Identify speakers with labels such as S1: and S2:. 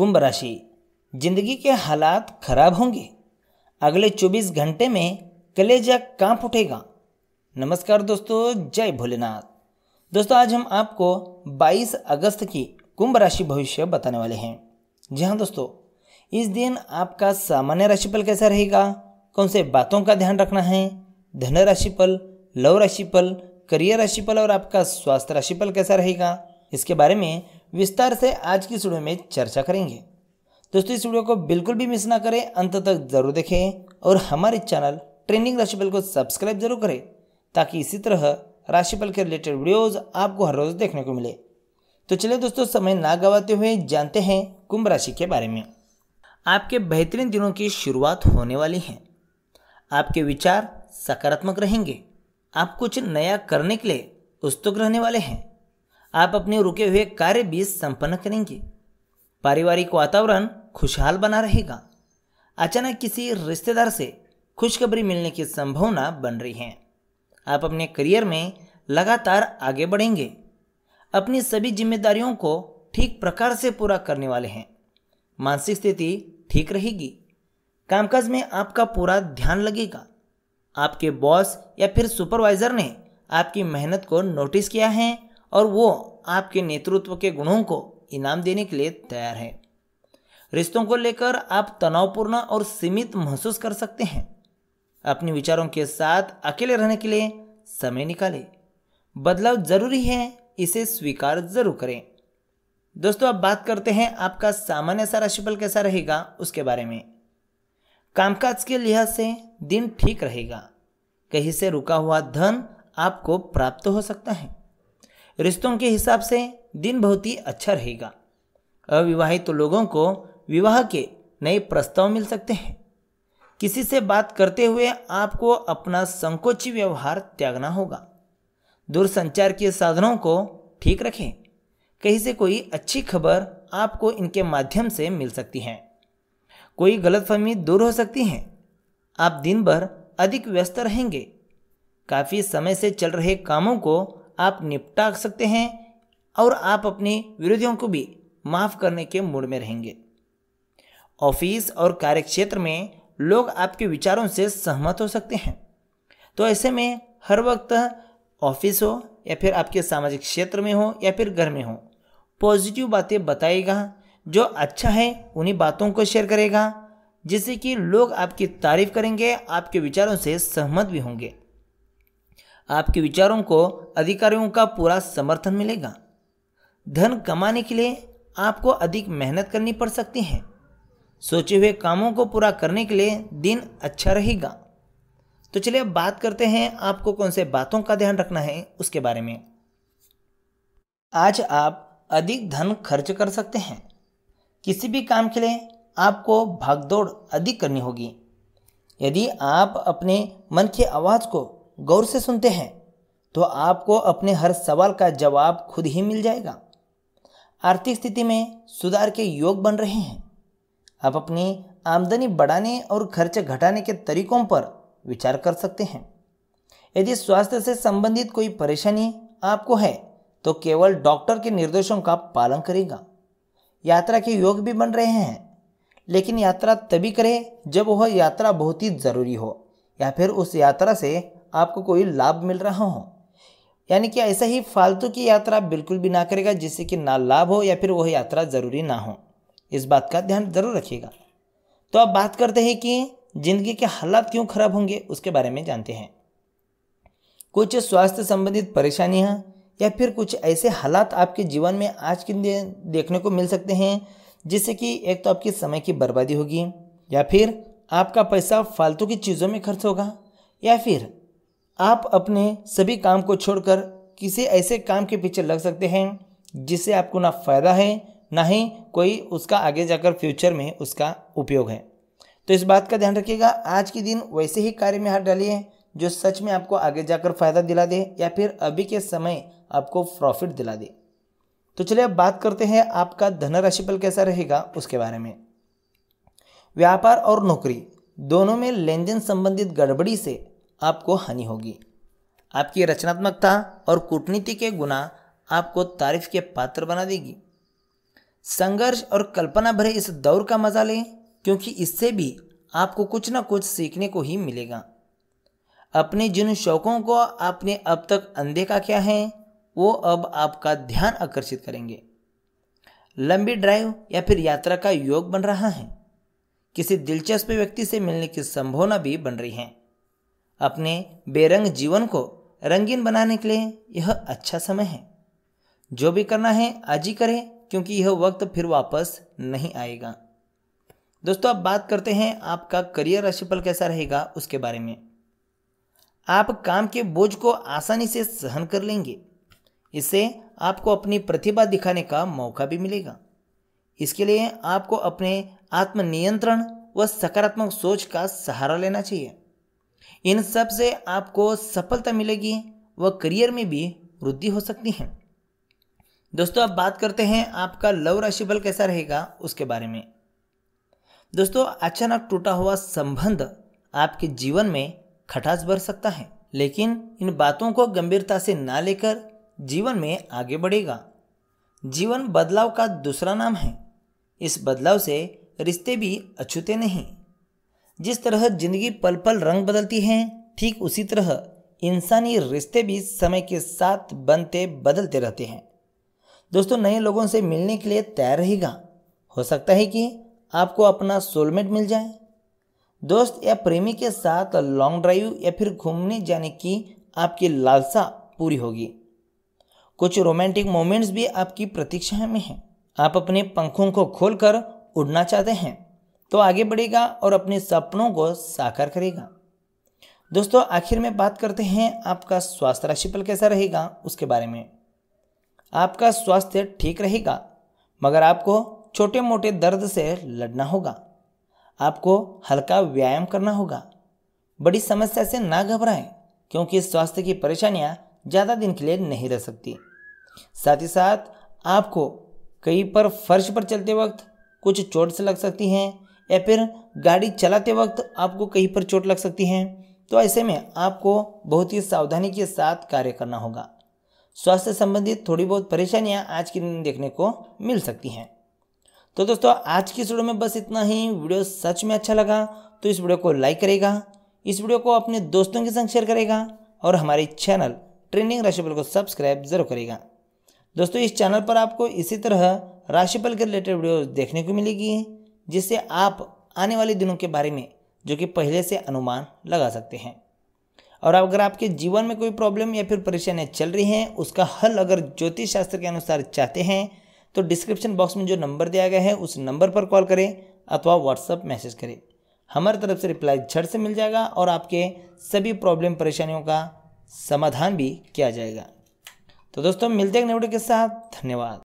S1: कुंभ राशि जिंदगी के हालात खराब होंगे अगले 24 घंटे में कलेजा कांप उठेगा नमस्कार दोस्तों जय भोलेनाथ दोस्तों आज हम आपको 22 अगस्त की कुंभ राशि भविष्य बताने वाले हैं जी हाँ दोस्तों इस दिन आपका सामान्य राशिफल कैसा रहेगा कौन से बातों का ध्यान रखना है धन राशिफल लव राशिफल करियर राशिफल और आपका स्वास्थ्य राशिफल कैसा रहेगा इसके बारे में विस्तार से आज की स्टूडियो वीडियो में चर्चा करेंगे दोस्तों इस वीडियो को बिल्कुल भी मिस ना करें अंत तक जरूर देखें और हमारे चैनल ट्रेंडिंग राशिफल को सब्सक्राइब जरूर करें ताकि इसी तरह राशिफल के रिलेटेड वीडियोज़ आपको हर रोज़ देखने को मिले तो चलिए दोस्तों समय ना गवाते हुए जानते हैं कुंभ राशि के बारे में आपके बेहतरीन दिनों की शुरुआत होने वाली है आपके विचार सकारात्मक रहेंगे आप कुछ नया करने के लिए उत्सुक रहने वाले हैं आप अपने रुके हुए कार्य भी संपन्न करेंगे पारिवारिक वातावरण खुशहाल बना रहेगा अचानक किसी रिश्तेदार से खुशखबरी मिलने की संभावना बन रही है आप अपने करियर में लगातार आगे बढ़ेंगे अपनी सभी जिम्मेदारियों को ठीक प्रकार से पूरा करने वाले हैं मानसिक स्थिति ठीक रहेगी कामकाज में आपका पूरा ध्यान लगेगा आपके बॉस या फिर सुपरवाइजर ने आपकी मेहनत को नोटिस किया है और वो आपके नेतृत्व के गुणों को इनाम देने के लिए तैयार है रिश्तों को लेकर आप तनावपूर्ण और सीमित महसूस कर सकते हैं अपने विचारों के साथ अकेले रहने के लिए समय निकालें बदलाव जरूरी है इसे स्वीकार जरूर करें दोस्तों अब बात करते हैं आपका सामान्य सा राशिफल कैसा रहेगा उसके बारे में कामकाज के लिहाज से दिन ठीक रहेगा कहीं से रुका हुआ धन आपको प्राप्त हो सकता है रिश्तों के हिसाब से दिन बहुत ही अच्छा रहेगा अविवाहित तो लोगों को विवाह के नए प्रस्ताव मिल सकते हैं किसी से बात करते हुए आपको अपना संकोची व्यवहार त्यागना होगा दूरसंचार के साधनों को ठीक रखें कहीं से कोई अच्छी खबर आपको इनके माध्यम से मिल सकती है कोई गलतफहमी दूर हो सकती है आप दिन भर अधिक व्यस्त रहेंगे काफ़ी समय से चल रहे कामों को आप निपटा सकते हैं और आप अपने विरोधियों को भी माफ़ करने के मूड में रहेंगे ऑफिस और कार्यक्षेत्र में लोग आपके विचारों से सहमत हो सकते हैं तो ऐसे में हर वक्त ऑफिस हो या फिर आपके सामाजिक क्षेत्र में हो या फिर घर में हो पॉजिटिव बातें बताएगा जो अच्छा है उन्हीं बातों को शेयर करेगा जिससे कि लोग आपकी तारीफ करेंगे आपके विचारों से सहमत भी होंगे आपके विचारों को अधिकारियों का पूरा समर्थन मिलेगा धन कमाने के लिए आपको अधिक मेहनत करनी पड़ सकती है सोचे हुए कामों को पूरा करने के लिए दिन अच्छा रहेगा तो चलिए अब बात करते हैं आपको कौन से बातों का ध्यान रखना है उसके बारे में आज आप अधिक धन खर्च कर सकते हैं किसी भी काम के लिए आपको भागदौड़ अधिक करनी होगी यदि आप अपने मन की आवाज़ को गौर से सुनते हैं तो आपको अपने हर सवाल का जवाब खुद ही मिल जाएगा आर्थिक स्थिति में सुधार के योग बन रहे हैं आप अपनी आमदनी बढ़ाने और खर्च घटाने के तरीकों पर विचार कर सकते हैं यदि स्वास्थ्य से संबंधित कोई परेशानी आपको है तो केवल डॉक्टर के निर्देशों का पालन करेगा यात्रा के योग भी बन रहे हैं लेकिन यात्रा तभी करें जब वह यात्रा बहुत ही ज़रूरी हो या फिर उस यात्रा से आपको कोई लाभ मिल रहा हो यानी कि ऐसा ही फालतू की यात्रा बिल्कुल भी ना करेगा जिससे कि ना लाभ हो या फिर वह यात्रा ज़रूरी ना हो इस बात का ध्यान ज़रूर रखिएगा तो आप बात करते हैं कि ज़िंदगी के हालात क्यों खराब होंगे उसके बारे में जानते हैं कुछ स्वास्थ्य संबंधित परेशानियाँ या फिर कुछ ऐसे हालात आपके जीवन में आज के दिन देखने को मिल सकते हैं जिससे कि एक तो आपकी समय की बर्बादी होगी या फिर आपका पैसा फालतू की चीज़ों में खर्च होगा या फिर आप अपने सभी काम को छोड़कर किसी ऐसे काम के पीछे लग सकते हैं जिससे आपको ना फ़ायदा है ना ही कोई उसका आगे जाकर फ्यूचर में उसका उपयोग है तो इस बात का ध्यान रखिएगा आज के दिन वैसे ही कार्य में हाथ डालिए जो सच में आपको आगे जाकर फ़ायदा दिला दे या फिर अभी के समय आपको प्रॉफिट दिला दे तो चलिए अब बात करते हैं आपका धन पल कैसा रहेगा उसके बारे में व्यापार और नौकरी दोनों में लेन देन संबंधित गड़बड़ी से आपको हानि होगी आपकी रचनात्मकता और कूटनीति के गुना आपको तारीफ के पात्र बना देगी संघर्ष और कल्पना भरे इस दौर का मजा लें क्योंकि इससे भी आपको कुछ ना कुछ सीखने को ही मिलेगा अपने जिन शौकों को आपने अब तक अनदेखा किया है वो अब आपका ध्यान आकर्षित करेंगे लंबी ड्राइव या फिर यात्रा का योग बन रहा है किसी दिलचस्प व्यक्ति से मिलने की संभावना भी बन रही है अपने बेरंग जीवन को रंगीन बनाने के लिए यह अच्छा समय है जो भी करना है आज ही करें क्योंकि यह वक्त फिर वापस नहीं आएगा दोस्तों अब बात करते हैं आपका करियर राशिफल कैसा रहेगा उसके बारे में आप काम के बोझ को आसानी से सहन कर लेंगे इससे आपको अपनी प्रतिभा दिखाने का मौका भी मिलेगा इसके लिए आपको अपने आत्मनियंत्रण व सकारात्मक सोच का सहारा लेना चाहिए इन सब से आपको सफलता मिलेगी व करियर में भी वृद्धि हो सकती है दोस्तों अब बात करते हैं आपका लव राशि बल कैसा रहेगा उसके बारे में दोस्तों अचानक टूटा हुआ संबंध आपके जीवन में खटास भर सकता है लेकिन इन बातों को गंभीरता से ना लेकर जीवन में आगे बढ़ेगा जीवन बदलाव का दूसरा नाम है इस बदलाव से रिश्ते भी अछूते नहीं जिस तरह जिंदगी पल पल रंग बदलती है ठीक उसी तरह इंसानी रिश्ते भी समय के साथ बनते बदलते रहते हैं दोस्तों नए लोगों से मिलने के लिए तैयार रहेगा हो सकता है कि आपको अपना सोलमेट मिल जाए दोस्त या प्रेमी के साथ लॉन्ग ड्राइव या फिर घूमने जाने की आपकी लालसा पूरी होगी कुछ रोमांटिक मोमेंट्स भी आपकी प्रतीक्षा में हैं आप अपने पंखों को खोलकर उड़ना चाहते हैं तो आगे बढ़ेगा और अपने सपनों को साकार करेगा दोस्तों आखिर में बात करते हैं आपका स्वास्थ्य राशिफल कैसा रहेगा उसके बारे में आपका स्वास्थ्य ठीक रहेगा मगर आपको छोटे मोटे दर्द से लड़ना होगा आपको हल्का व्यायाम करना होगा बड़ी समस्या से ना घबराएं क्योंकि स्वास्थ्य की परेशानियां ज़्यादा दिन के लिए नहीं रह सकती साथ ही साथ आपको कहीं पर फर्श पर चलते वक्त कुछ चोट से लग सकती हैं या फिर गाड़ी चलाते वक्त आपको कहीं पर चोट लग सकती है तो ऐसे में आपको बहुत ही सावधानी के साथ कार्य करना होगा स्वास्थ्य संबंधित थोड़ी बहुत परेशानियाँ आज के दिन देखने को मिल सकती हैं तो दोस्तों आज की वीडियो में बस इतना ही वीडियो सच में अच्छा लगा तो इस वीडियो को लाइक करेगा इस वीडियो को अपने दोस्तों के संग शेयर करेगा और हमारे चैनल ट्रेनिंग राशिफल को सब्सक्राइब जरूर करेगा दोस्तों इस चैनल पर आपको इसी तरह राशिफल के रिलेटेड वीडियो देखने को मिलेगी जिससे आप आने वाले दिनों के बारे में जो कि पहले से अनुमान लगा सकते हैं और अगर आपके जीवन में कोई प्रॉब्लम या फिर परेशानियाँ चल रही हैं उसका हल अगर ज्योतिष शास्त्र के अनुसार चाहते हैं तो डिस्क्रिप्शन बॉक्स में जो नंबर दिया गया है उस नंबर पर कॉल करें अथवा व्हाट्सअप मैसेज करें हमारी तरफ से रिप्लाई झट से मिल जाएगा और आपके सभी प्रॉब्लम परेशानियों का समाधान भी किया जाएगा तो दोस्तों मिलते हैं नवडे के साथ धन्यवाद